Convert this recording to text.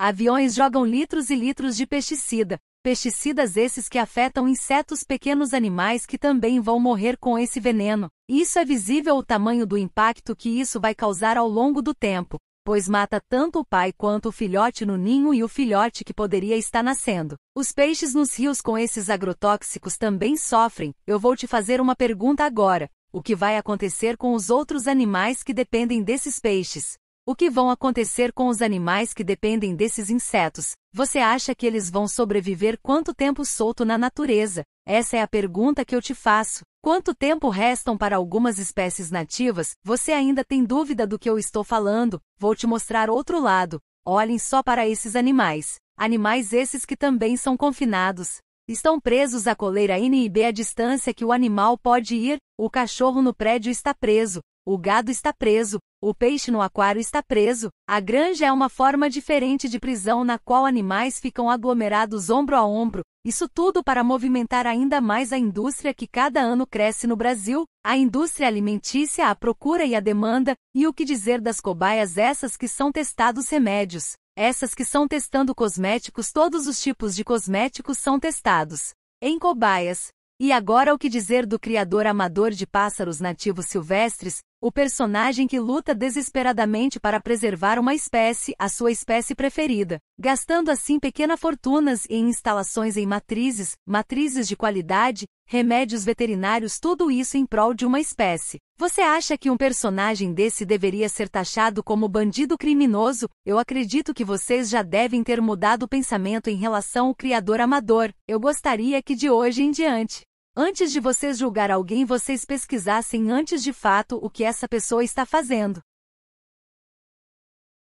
Aviões jogam litros e litros de pesticida, pesticidas esses que afetam insetos pequenos animais que também vão morrer com esse veneno. Isso é visível o tamanho do impacto que isso vai causar ao longo do tempo, pois mata tanto o pai quanto o filhote no ninho e o filhote que poderia estar nascendo. Os peixes nos rios com esses agrotóxicos também sofrem. Eu vou te fazer uma pergunta agora. O que vai acontecer com os outros animais que dependem desses peixes? O que vão acontecer com os animais que dependem desses insetos? Você acha que eles vão sobreviver quanto tempo solto na natureza? Essa é a pergunta que eu te faço. Quanto tempo restam para algumas espécies nativas? Você ainda tem dúvida do que eu estou falando? Vou te mostrar outro lado. Olhem só para esses animais. Animais esses que também são confinados. Estão presos à coleira N e B a distância que o animal pode ir, o cachorro no prédio está preso, o gado está preso, o peixe no aquário está preso. A granja é uma forma diferente de prisão na qual animais ficam aglomerados ombro a ombro. Isso tudo para movimentar ainda mais a indústria que cada ano cresce no Brasil, a indústria alimentícia, a procura e a demanda, e o que dizer das cobaias essas que são testados remédios, essas que são testando cosméticos, todos os tipos de cosméticos são testados. Em cobaias, e agora o que dizer do criador amador de pássaros nativos silvestres, o personagem que luta desesperadamente para preservar uma espécie, a sua espécie preferida, gastando assim pequenas fortunas em instalações em matrizes, matrizes de qualidade, remédios veterinários, tudo isso em prol de uma espécie. Você acha que um personagem desse deveria ser taxado como bandido criminoso? Eu acredito que vocês já devem ter mudado o pensamento em relação ao criador amador. Eu gostaria que de hoje em diante Antes de vocês julgar alguém, vocês pesquisassem antes de fato o que essa pessoa está fazendo.